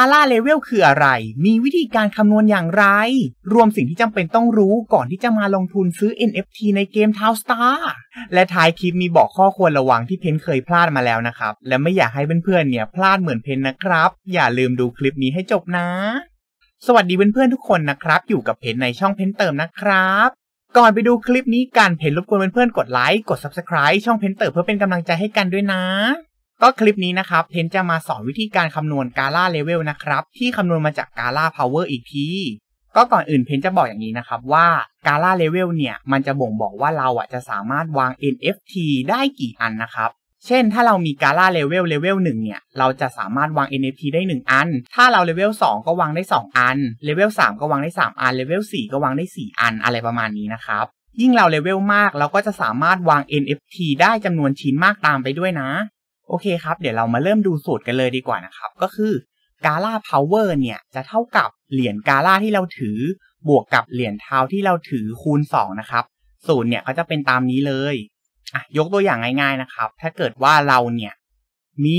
าล่าเลเวลคืออะไร มีวิธีการคำนวณอย่างไร รวมสิ่งที่จำเป็นต้องรู้ ก่อนที่จะมาลงทุนซื้อ NFT ในเกม t o w Star และท้ายคลิปมีบอกข้อควรระวังที่เพนเคยพลาดมาแล้วนะครับ และไม่อยากให้เพื่อนๆ เนี่ยพลาดเหมือนเพนนะครับ อย่าลืมดูคลิปนี้ให้จบนะ สวัสดีเพื่อนๆ ทุกคนนะครับ อยู่กับเพนในช่องเพนเติมนะครับ ก่อนไปดูคลิปนี้กัน เพนรบกวนเพื่อนๆ กดไลค์ กด Subscribe ช่องเพนเติร์เพื่อเป็นกำลังใจให้กันด้วยนะก็คลิปนี้นะครับเพนจะมาสอนวิธีการคำนวณกาล่าเลเวลนะครับที่คำนวณมาจากกาล่าพาวเวอร์อีกทีก็ก่อนอื่นเพนจะบอกอย่างนี้นะครับว่ากาล่าเลเวลเนี่ยมันจะบ่งบอกว่าเราอ่ะจะสามารถวาง NFT ได้กี่อันนะครับเช่นถ้าเรามีกาล่าเลเวลเลเวลหนึ่งเนี่ยเราจะสามารถวาง NFT ได้ 1 อันถ้าเราเลเวล2ก็วางได้2อันเลเวล3ก็วางได้ 3 อันเลเวล4ก็วางได้ 4 อันอะไรประมาณนี้นะครับยิ่งเราเลเวลมาก เราก็จะสามารถวาง NFT ได้จำนวนชิ้นมากตามไปด้วยนะโอเคครับเดี๋ยวเรามาเริ่มดูสูตรกันเลยดีกว่านะครับ ก็คือกาล่าพาวเวอร์เนี่ยจะเท่ากับเหรียญกาล่าที่เราถือบวกกับเหรียญเท้าที่เราถือคูณ2นะครับสูตรเนี่ยก็จะเป็นตามนี้เลยอ่ะยกตัวอย่างง่ายๆนะครับ ถ้าเกิดว่าเราเนี่ย มี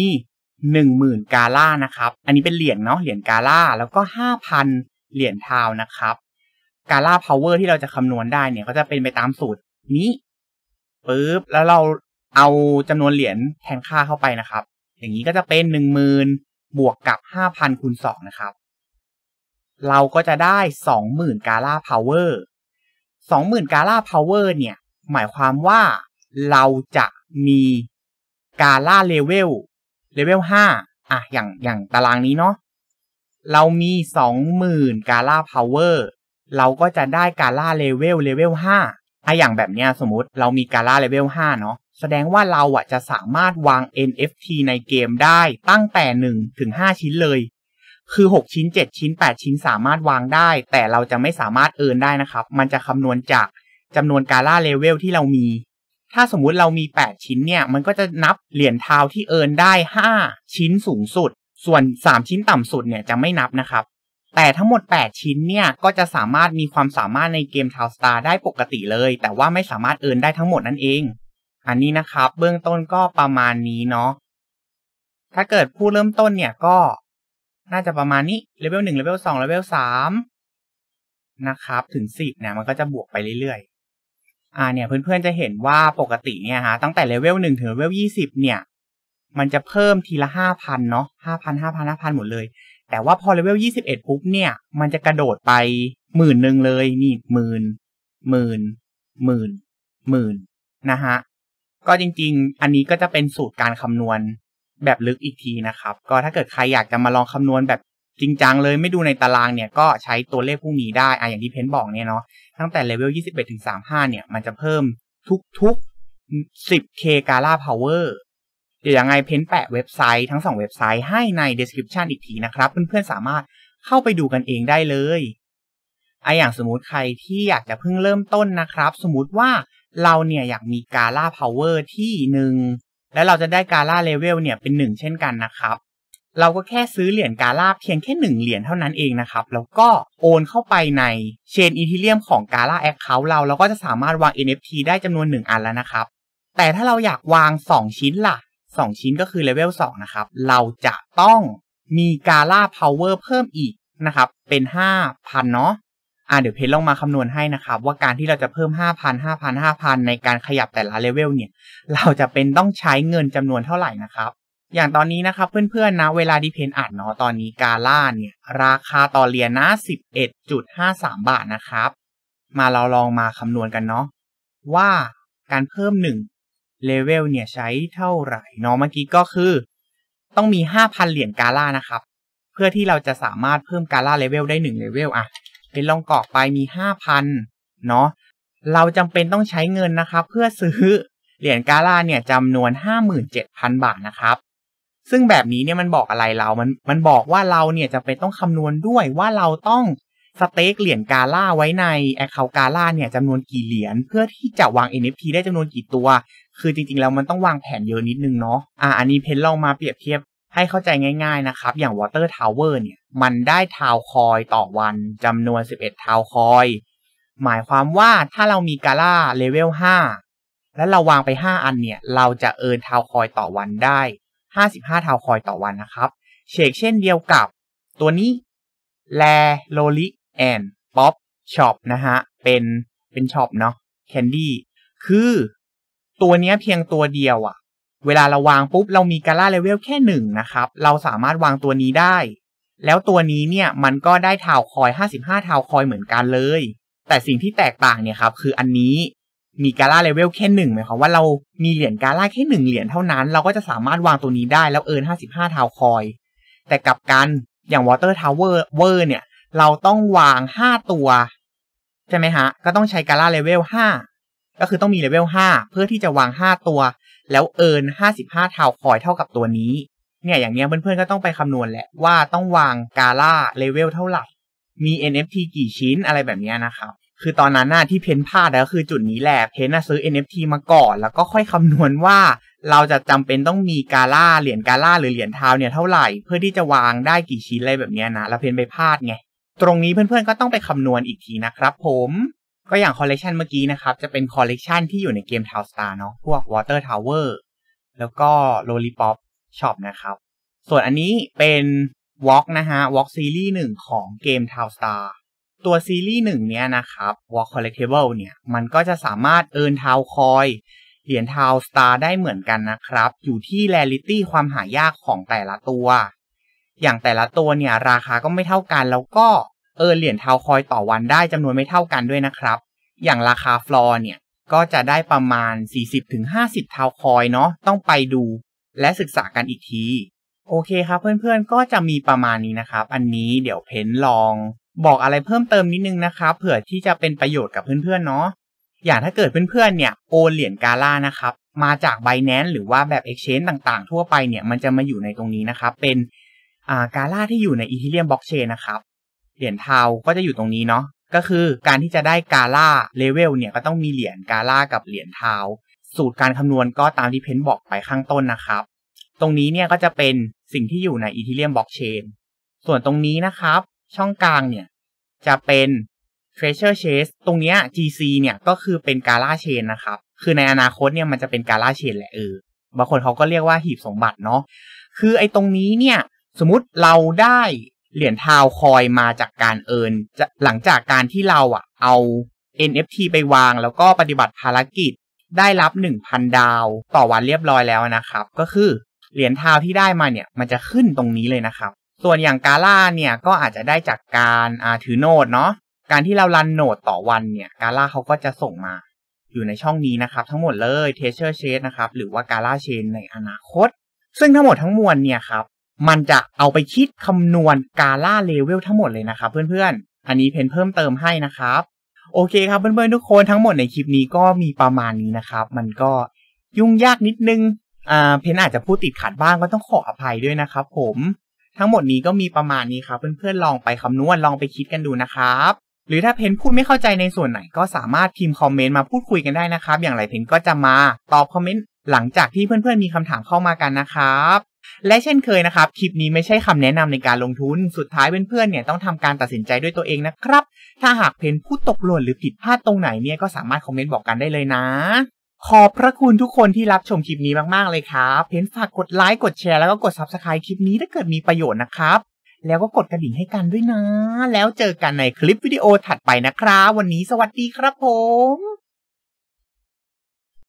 หนึ่งหมื่นกาล่านะครับ อันนี้เป็นเหรียญเนาะเหรียญกาล่าแล้วก็ห้าพันเหรียญเท้านะครับ กาล่าพาวเวอร์ที่เราจะคำนวณได้เนี่ยก็จะเป็นไปตามสูตร นี้ปึ๊บแล้วเราเอาจำนวนเหรียญแทนค่าเข้าไปนะครับ อย่างนี้ก็จะเป็นหนึ่งมืนบวกกับห้าพันคูณสองนะครับ เราก็จะได้สองหมื่นกาล่าพาวเวอร์สองหมื่นกาล่าพาวเวอร์เนี่ย หมายความว่าเราจะมีกาล่าเลเวลเลเวลห้าอ่ะอย่างอย่างตารางนี้เนาะเรามีสองหมื่นกาล่าพาวเวอร์เราก็จะได้กาล่าเลเวลเลเวลห้าอ้ะอย่างแบบเนี้ยสมมติเรามีกาล่าเลเวลห้าเนาะแสดงว่าเราอ่ะจะสามารถวาง NFT ในเกมได้ตั้งแต่1ถึง5ชิ้นเลย คือ6ชิ้น7 ชิ้น 8 ชิ้นสามารถวางได้ แต่เราจะไม่สามารถเอินได้นะครับมันจะคำนวณจากจำนวนกาล่าเลเวลที่เรามี ถ้าสมมุติเรามี 8 ชิ้นเนี่ยมันก็จะนับเหรียญทาวที่เอินได้ 5 ชิ้นสูงสุด ส่วน 3 ชิ้นต่ำสุดเนี่ยจะไม่นับนะครับ แต่ทั้งหมด 8 ชิ้นเนี่ยก็จะสามารถมีความสามารถในเกมทาวสตาร์ได้ปกติเลย แต่ว่าไม่สามารถเอินได้ทั้งหมดนั่นเองอันนี้นะครับ เบื้องต้นก็ประมาณนี้เนาะ ถ้าเกิดผู้เริ่มต้นเนี่ยก็น่าจะประมาณนี้เลเวลหนึ่งเลเวลสองเลเวลสามนะครับ ถึงสิบเนี่ย มันก็จะบวกไปเรื่อยๆ อ่าเนี่ย เพื่อนๆ จะเห็นว่าปกติเนี่ยฮะตั้งแต่เลเวลหนึ่งถึงเลเวลยี่สิบเนี่ย มันจะเพิ่มทีละห้าพันเนาะห้าพันห้าพันห้าพันหมดเลย แต่ว่าพอเลเวลยี่สิบเอ็ดปุ๊บเนี่ย มันจะกระโดดไปหมื่นหนึ่งเลย นี่หมื่นหมื่นหมื่นหมื่นนะฮะก็จริงๆ อันนี้ก็จะเป็นสูตรการคำนวณแบบลึกอีกทีนะครับ ก็ถ้าเกิดใครอยากจะมาลองคำนวณแบบจริงจังเลยไม่ดูในตารางเนี่ย ก็ใช้ตัวเลขพวกนี้ได้อะอย่างที่เพนบอกเนี่ยเนาะ ตั้งแต่เลเวล21ถึง35 เนี่ย มันจะเพิ่มทุก ๆ 10k gala power เดี๋ยวยังไงเพนแปะเว็บไซต์ทั้ง 2 เว็บไซต์ให้ใน description อีกทีนะครับ เพื่อน ๆ สามารถเข้าไปดูกันเองได้เลยไออย่างสมมติใครที่อยากจะเพิ่งเริ่มต้นนะครับ สมมติว่าเราเนี่ยอยากมีกาล่าพาวเวอร์ที่หนึ่งแล้วเราจะได้กาล่าเลเวลเนี่ยเป็นหนึ่งเช่นกันนะครับ เราก็แค่ซื้อเหรียญกาล่าเพียงแค่หนึ่งเหรียญเท่านั้นเองนะครับ แล้วก็โอนเข้าไปในเชนอีทิเลียมของกาล่าแอคเคาท์เราเราก็จะสามารถวาง NFT ได้จำนวนหนึ่งอันแล้วนะครับ แต่ถ้าเราอยากวาง 2 ชิ้นล่ะ 2 ชิ้นก็คือเลเวล2นะครับเราจะต้องมีกาล่าพาวเวอร์เพิ่มอีกนะครับเป็น5,000เนาะ่าเดี๋ยวเพจลองมาคำนวณให้นะครับว่าการที่เราจะเพิ่ม5,000 5,000 5,000ในการขยับแต่ละเลเวลเนี่ยเราจะเป็นต้องใช้เงินจำนวนเท่าไหร่นะครับ อย่างตอนนี้นะครับเพื่อนๆนะเวลาดิเพนอัดเนาะตอนนี้กาล่าเนี่ยราคาต่อเหรียญนะ11.53 บาทนะครับ มาเราลองมาคำนวณกันเนาะว่าการเพิ่ม1เลเวลเนี่ยใช้เท่าไหร่เนาะเมื่อกี้ก็คือ ต้องมี5,000เหรียญกาล่านะครับเพื่อที่เราจะสามารถเพิ่มกาล่าเลเวลได้1เลเวลอะเป็นรองกอกไปมีห้าพันเนาะเราจำเป็นต้องใช้เงินนะครับ เพื่อซื้อเหรียญกาลาเนี่ยจำนวน 57,000 บาทนะครับ ซึ่งแบบนี้เนี่ยมันบอกอะไรเรามันมันบอกว่าเราเนี่ยจะเป็นต้องคำนวณด้วยว่าเราต้องสเต็กเหรียญกาล่าไว้ในแอคเคาท์กาล่าเนี่ยจำนวนกี่เหรียญเพื่อที่จะวาง NFT ได้จำนวนกี่ตัว คือจริงๆแล้วมันต้องวางแผนเยอะนิดนึงเนาะอ่าอันนี้เพนลองมาเปรียบเทียบให้เข้าใจง่ายๆนะครับ อย่าง Water Tower เนี่ย มันได้ทาวคอยต่อวันจำนวน 11 ทาวคอย หมายความว่า ถ้าเรามีกาล่าเลเวล 5 แล้วเราวางไป 5 อันเนี่ย เราจะเอินทาวคอยต่อวันได้ 55 ทาวคอยต่อวันนะครับ เชกเช่นเดียวกับตัวนี้ แล โลลิ แอนป๊อปช็อปนะฮะ เป็น เป็นช็อปเนาะแคนดี้ คือ ตัวนี้เพียงตัวเดียวอะ่ะเวลาเราวางปุ๊บเรามีกาล่าเลเวลแค่หนึ่งนะครับ เราสามารถวางตัวนี้ได้ แล้วตัวนี้เนี่ยมันก็ได้ทาวคอย55ทาวคอยเหมือนกันเลย แต่สิ่งที่แตกต่างเนี่ยครับคืออันนี้มีกาล่าเลเวลแค่หนึ่งหมายความ ว่าเรามีเหรียญกาล่าแค่หนึ่งเหรียญเท่านั้น เราก็จะสามารถวางตัวนี้ได้ แล้วเอิน55ทาวคอย แต่กับกัน อย่างวอเตอร์ทาวเวอร์เนี่ย เราต้องวาง5ตัวใช่ไหมฮะก็ต้องใช้กาล่าเลเวล5ก็คือต้องมีเลเวล5เพื่อที่จะวาง5ตัวแล้วเอิน55ทาวคอยเท่ากับตัวนี้ เนี่ย อย่างเงี้ย เพื่อนๆก็ต้องไปคำนวณแหละว่าต้องวางกาล่าเลเวลเท่าไหร่ มี NFT กี่ชิ้นอะไรแบบเนี้ยนะครับ คือตอนนั้นหน้าที่เพนพลาดแล้วคือจุดนี้แหละ เพนน่ะซื้อ NFT มาก่อน แล้วก็ค่อยคำนวณว่า เราจะจำเป็นต้องมีกาล่าเหรียญกาล่าหรือเหรียญเท้าเนี่ยเท่าไหร่ เพื่อที่จะวางได้กี่ชิ้นอะไรแบบนี้นะ แล้วเพนไปพลาดไง ตรงนี้เพื่อนๆ ก็ต้องไปคำนวณอีกทีนะครับ ผมก็อย่างคอลเลกชันเมื่อกี้นะครับ จะเป็นคอลเลกชันที่อยู่ในเกมทาวสตาร์เนาะพวก Water Tower แล้วก็โลลิป p o ช็อปนะครับ ส่วนอันนี้เป็นวอล์กนะฮะวอล์กซีรีส์หนึ่งของเกมทาวสตาร์ตัวซีรีส์หนึ่งเนี้ยนะครับวอล์กคอลเลกเทเบิลเนี่ย มันก็จะสามารถเอินทาวคอย เหรียญทาวสตาร์ได้เหมือนกันนะครับ อยู่ที่แรลิตี้ความหายากของแต่ละตัว อย่างแต่ละตัวเนี่ย ราคาก็ไม่เท่ากันแล้วก็เออเหรียญเทาคอยต่อวันได้จำนวนไม่เท่ากันด้วยนะครับ อย่างราคาฟลอร์เนี่ย ก็จะได้ประมาณ 40-50 เทาคอยเนาะต้องไปดูและศึกษากันอีกทีโอเคครับเพื่อนๆก็จะมีประมาณนี้นะครับ อันนี้เดี๋ยวเพ้นลอง บอกอะไรเพิ่มเติมนิดนึงนะครับเผื่อที่จะเป็นประโยชน์กับเพื่อนๆเนาะอย่างถ้าเกิดเพื่อนๆเนี่ย โอนเหรียญกาล่านะครับมาจากไบแนน c ์หรือว่าแบบเอ็กชแนนต่างๆทั่วไปเนี่ยมันจะมาอยู่ในตรงนี้นะครับเป็นอ่ากาล่าที่อยู่ในอีเทเรียมบล็อกเชนนะครับเหรียญเทาก็จะอยู่ตรงนี้เนาะก็คือการที่จะได้กาล่าเลเวลเนี่ย ก็ต้องมีเหรียญกาล่ากับเหรียญเทาสูตรการคำนวณก็ตามที่เพนบอกไปข้างต้นนะครับตรงนี้เนี่ย ก็จะเป็นสิ่งที่อยู่ในอีเทเรียมบล็อกเชนส่วนตรงนี้นะครับช่องกลางเนี่ยจะเป็น Treasure Chase ตรงเนี้ย GC เนี่ยก็คือเป็นกาล่าเชนนะครับคือในอนาคตเนี่ยมันจะเป็นกาล่าเชนแหละเออบางคนเขาก็เรียกว่าหีบสมบัติเนาะคือไอ้ตรงนี้เนี่ยสมมติเราได้เหรียญทาวคอยมาจากการเอินหลังจากการที่เราอะเอา NFT ไปวางแล้วก็ปฏิบัติภารกิจได้รับ 1,000 ดาวต่อวันเรียบร้อยแล้วนะครับก็คือ เหรียญทาวที่ได้มาเนี่ยมันจะขึ้นตรงนี้เลยนะครับ ส่วนอย่างกาล่าเนี่ยก็อาจจะได้จากการถือโนดเนาะการที่เรารันโนดต่อวันเนี่ยกาล่าเขาก็จะส่งมา อยู่ในช่องนี้นะครับ ทั้งหมดเลยเทเชอร์เชสนะครับหรือว่ากาล่าเชนในอนาคต ซึ่งทั้งหมดทั้งมวลเนี่ยครับมันจะเอาไปคิดคำนวณกาล่าเลเวลทั้งหมดเลยนะครับ เพื่อนๆ อันนี้เพนเพิ่มเติมให้นะครับ โอเคครับเพื่อนๆทุกคน ทั้งหมดในคลิปนี้ก็มีประมาณนี้นะครับ มันก็ยุ่งยากนิดนึงอ่าเพนอาจจะพูดติดขัดบ้างก็ต้องขออภัยด้วยนะครับ ผมทั้งหมดนี้ก็มีประมาณนี้ครับเพื่อนๆลองไปคำนวณลองไปคิดกันดูนะครับ หรือถ้าเพนพูดไม่เข้าใจในส่วนไหน ก็สามารถพิมพ์คอมเมนต์มาพูดคุยกันได้นะครับ อย่างไรเพนก็จะมาตอบคอมเมนต์หลังจากที่เพื่อนๆมีคำถามเข้ามากันนะครับ และเช่นเคยนะครับคลิปนี้ไม่ใช่คำแนะนำในการลงทุน สุดท้ายเพื่อนๆเนี่ยต้องทำการตัดสินใจด้วยตัวเองนะครับ ถ้าหากเพนผู้ตกหล่นหรือผิดพลาดตรงไหนเนี่ยก็สามารถคอมเมนต์บอกกันได้เลยนะ ขอบพระคุณทุกคนที่รับชมคลิปนี้มาก ๆ เลยครับเพนฝากกดไลค์กดแชร์แล้วก็กด Subscribe คลิปนี้ถ้าเกิดมีประโยชน์นะครับแล้วก็กดกระดิ่งให้กันด้วยนะ แล้วเจอกันในคลิปวิดีโอถัดไปนะครับวันนี้สวัสดีครับผม